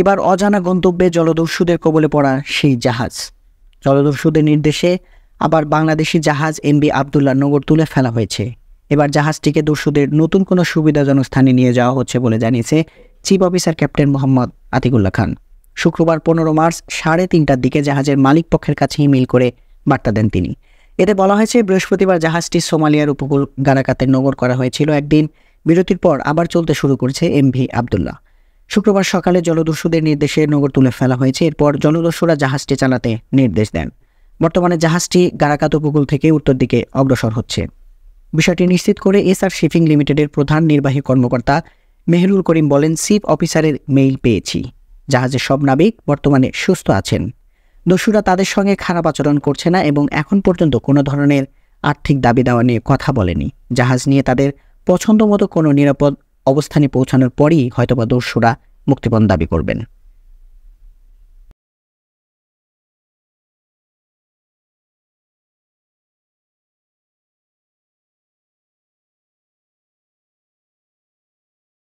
এবার অজানা গন্তব্যে জলদস্যুদের কবলে পড়া সেই জাহাজ জলদস্যুদের নির্দেশে আবার বাংলাদেশি জাহাজ বি আবদুল্লাহ নগর তুলে ফেলা হয়েছে এবার জাহাজটিকে দস্যুদের নতুন কোনো সুবিধাজনক স্থানে নিয়ে যাওয়া হচ্ছে বলে জানিয়েছে chief officer captain Mohammad Atikullah Khan শুক্রবার পনেরো মার্চ সাড়ে তিনটার দিকে জাহাজের মালিক পক্ষের কাছে ইমেল করে বার্তা দেন তিনি এতে বলা হয়েছে বৃহস্পতিবার জাহাজটি সোমালিয়ার উপকূল গারাকাতে নগর করা হয়েছিল একদিন বিরতির পর আবার চলতে শুরু করেছে এমভি আবদুল্লাহ শুক্রবার সকালে জলদস্যুদের নির্দেশে নগর তুলে ফেলা হয়েছে এরপর জলদস্যুরা জাহাজটি চালাতে নির্দেশ দেন বর্তমানে জাহাজটি গারাকাত উপকূল থেকে উত্তর দিকে অগ্রসর হচ্ছে বিষয়টি নিশ্চিত করে এসআর শিপিং লিমিটেডের প্রধান নির্বাহী কর্মকর্তা মেহরুল করিম বলেন সিপ অফিসারের মেইল পেয়েছি জাহাজের সব নাবিক বর্তমানে সুস্থ আছেন দস্যুরা তাদের সঙ্গে খারাপ আচরণ করছে না এবং এখন পর্যন্ত কোনো ধরনের আর্থিক দাবি দাওয়া নিয়ে কথা বলেনি জাহাজ নিয়ে তাদের পছন্দ মতো কোনো নিরাপদ অবস্থানে পৌঁছানোর পরই হয়তোবা দস্যুরা মুক্তিপণ দাবি করবেন